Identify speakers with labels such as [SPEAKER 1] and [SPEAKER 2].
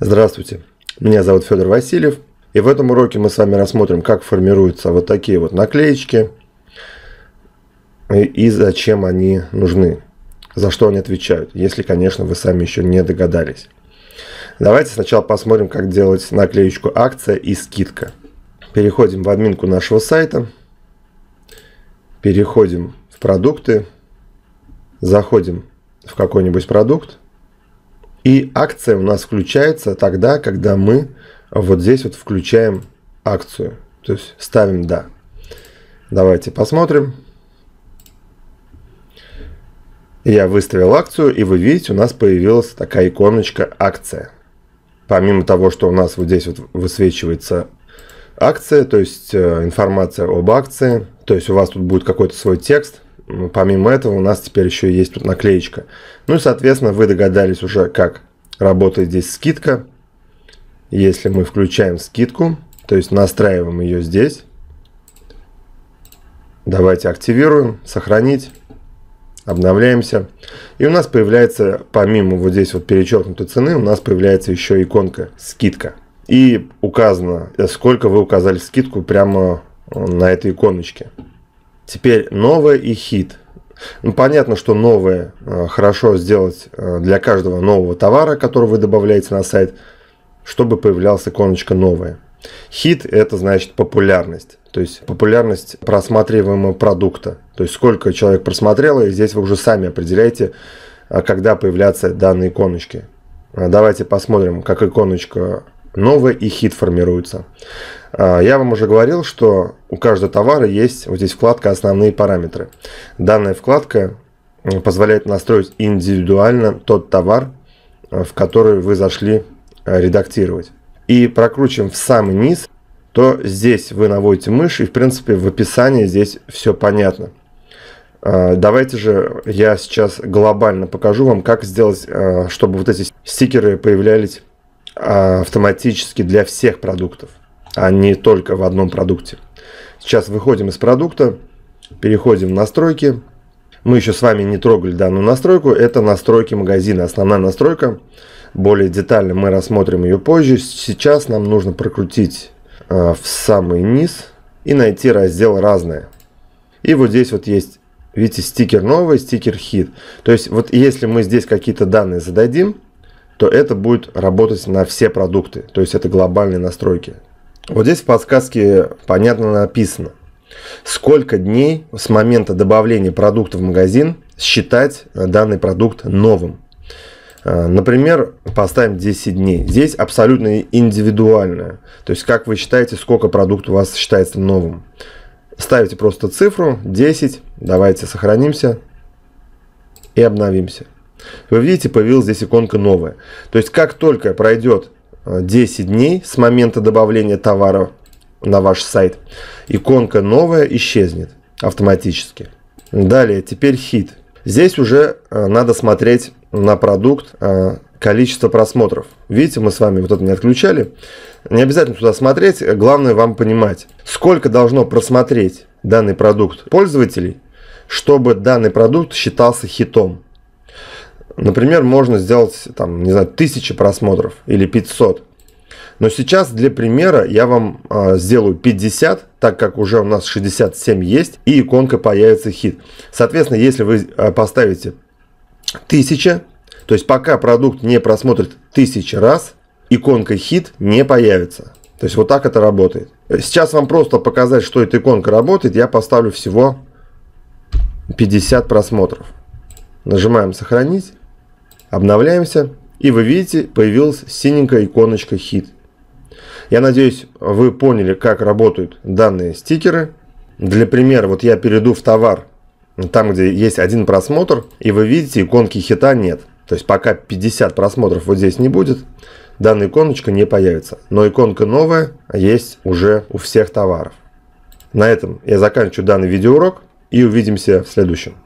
[SPEAKER 1] Здравствуйте, меня зовут Федор Васильев, и в этом уроке мы с вами рассмотрим, как формируются вот такие вот наклеечки и зачем они нужны, за что они отвечают, если, конечно, вы сами еще не догадались. Давайте сначала посмотрим, как делать наклеечку «Акция» и «Скидка». Переходим в админку нашего сайта, переходим в «Продукты», заходим в какой-нибудь продукт, и акция у нас включается тогда, когда мы вот здесь вот включаем акцию. То есть ставим «Да». Давайте посмотрим. Я выставил акцию, и вы видите, у нас появилась такая иконочка «Акция». Помимо того, что у нас вот здесь вот высвечивается акция, то есть э, информация об акции, то есть у вас тут будет какой-то свой текст, ну, помимо этого у нас теперь еще есть тут наклеечка. Ну и, соответственно, вы догадались уже, как работает здесь скидка. Если мы включаем скидку, то есть настраиваем ее здесь. Давайте активируем, сохранить, обновляемся. И у нас появляется, помимо вот здесь вот перечеркнутой цены, у нас появляется еще иконка «Скидка». И указано, э, сколько вы указали скидку прямо э, на этой иконочке. Теперь новое и хит. Ну, понятно, что новое э, хорошо сделать э, для каждого нового товара, который вы добавляете на сайт, чтобы появлялась иконочка новая. Хит – это значит популярность, то есть популярность просматриваемого продукта, то есть сколько человек просмотрело, и здесь вы уже сами определяете, э, когда появляться данные иконочки. Давайте посмотрим, как иконочка новое и хит формируется. А, я вам уже говорил, что у каждого товара есть вот здесь вкладка «Основные параметры». Данная вкладка позволяет настроить индивидуально тот товар, а, в который вы зашли а, редактировать. И прокручиваем в самый низ, то здесь вы наводите мышь, и в принципе в описании здесь все понятно. Давайте же я сейчас глобально покажу вам, как сделать, чтобы вот эти стикеры появлялись автоматически для всех продуктов, а не только в одном продукте. Сейчас выходим из продукта, переходим в настройки. Мы еще с вами не трогали данную настройку. Это настройки магазина, основная настройка. Более детально мы рассмотрим ее позже. Сейчас нам нужно прокрутить э, в самый низ и найти раздел «Разное». И вот здесь вот есть, видите, стикер «Новый», стикер «Хит». То есть вот если мы здесь какие-то данные зададим, то это будет работать на все продукты, то есть это глобальные настройки. Вот здесь в подсказке понятно написано, сколько дней с момента добавления продукта в магазин считать э, данный продукт новым. Э, например, поставим 10 дней. Здесь абсолютно индивидуально. То есть, как вы считаете, сколько продукт у вас считается новым. Ставите просто цифру 10. Давайте сохранимся и обновимся. Вы видите, появилась здесь иконка новая. То есть, как только пройдет 10 э, дней с момента добавления товара на ваш сайт, иконка новая исчезнет автоматически. Далее, теперь хит. Здесь уже э, надо смотреть на продукт, э, количество просмотров. Видите, мы с вами вот это не отключали. Не обязательно туда смотреть, главное вам понимать, сколько должно просмотреть данный продукт пользователей, чтобы данный продукт считался хитом. Например, можно сделать, там, не знаю, тысячи просмотров или 500. Но сейчас для примера я вам э, сделаю 50, так как уже у нас 67 есть, и иконка появится хит. Соответственно, если вы а, поставите 1000, то есть пока продукт не просмотрит 1000 раз, иконка хит не появится. То есть вот так это работает. Сейчас вам просто показать, что эта иконка работает, я поставлю всего 50 просмотров. Нажимаем сохранить. Обновляемся, и вы видите, появилась синенькая иконочка «Hit». Я надеюсь, вы поняли, как работают данные стикеры. Для примера, вот я перейду в товар, там, где есть один просмотр, и вы видите, иконки хита нет. То есть пока 50 просмотров вот здесь не будет, данная иконочка не появится. Но иконка новая есть уже у всех товаров. На этом я заканчиваю данный видеоурок и увидимся в следующем.